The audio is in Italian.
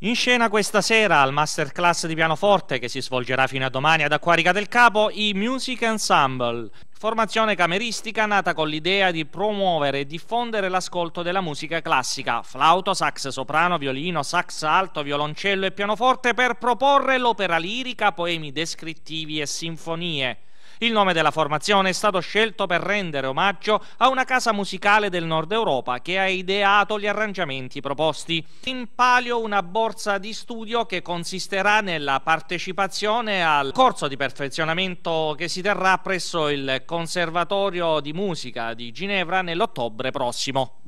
In scena questa sera al masterclass di pianoforte che si svolgerà fino a domani ad Acquarica del Capo i Music Ensemble, formazione cameristica nata con l'idea di promuovere e diffondere l'ascolto della musica classica, flauto, sax soprano, violino, sax alto, violoncello e pianoforte per proporre l'opera lirica, poemi descrittivi e sinfonie. Il nome della formazione è stato scelto per rendere omaggio a una casa musicale del nord Europa che ha ideato gli arrangiamenti proposti. In palio una borsa di studio che consisterà nella partecipazione al corso di perfezionamento che si terrà presso il Conservatorio di Musica di Ginevra nell'ottobre prossimo.